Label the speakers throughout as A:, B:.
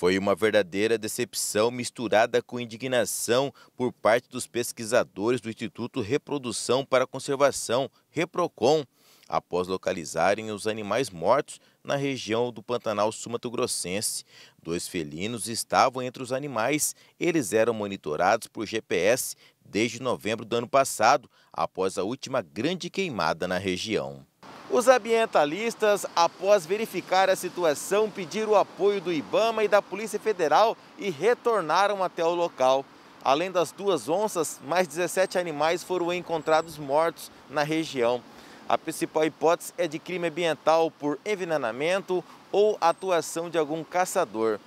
A: Foi uma verdadeira decepção misturada com indignação por parte dos pesquisadores do Instituto Reprodução para Conservação, Reprocon, após localizarem os animais mortos na região do Pantanal Sumatogrossense. Dois felinos estavam entre os animais. Eles eram monitorados por GPS desde novembro do ano passado, após a última grande queimada na região. Os ambientalistas, após verificar a situação, pediram o apoio do Ibama e da Polícia Federal e retornaram até o local. Além das duas onças, mais 17 animais foram encontrados mortos na região. A principal hipótese é de crime ambiental por envenenamento ou atuação de algum caçador.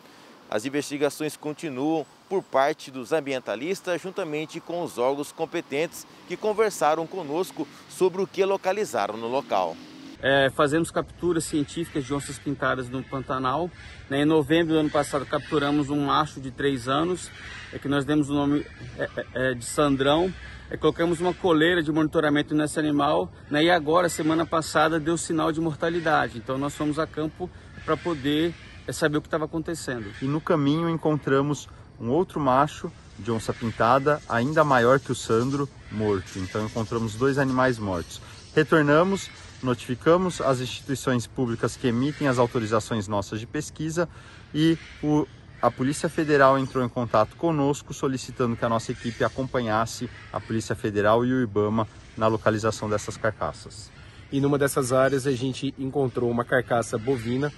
A: As investigações continuam por parte dos ambientalistas, juntamente com os órgãos competentes que conversaram conosco sobre o que localizaram no local.
B: É, fazemos capturas científicas de onças pintadas no Pantanal. Né? Em novembro do ano passado capturamos um macho de três anos, é, que nós demos o nome é, é, é de Sandrão. É, colocamos uma coleira de monitoramento nesse animal né? e agora, semana passada, deu sinal de mortalidade. Então nós
C: fomos a campo para poder saber o que estava acontecendo. E no caminho encontramos um outro macho de onça pintada, ainda maior que o Sandro, morto. Então encontramos dois animais mortos. Retornamos notificamos as instituições públicas que emitem as autorizações nossas de pesquisa e o, a Polícia Federal entrou em contato conosco solicitando que a nossa equipe acompanhasse a Polícia Federal e o IBAMA na localização dessas carcaças. E numa dessas áreas a gente encontrou uma
D: carcaça bovina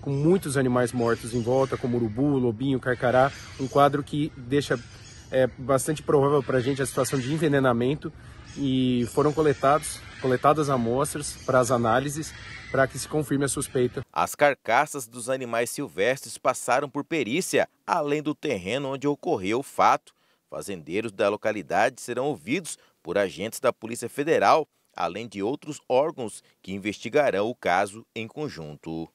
D: com muitos animais mortos em volta, como urubu, lobinho, carcará, um quadro que deixa é, bastante provável para a gente a situação de envenenamento e foram coletados coletadas amostras para as análises para que se confirme a suspeita.
A: As carcaças dos animais silvestres passaram por perícia, além do terreno onde ocorreu o fato. Fazendeiros da localidade serão ouvidos por agentes da Polícia Federal, além de outros órgãos que investigarão o caso em conjunto.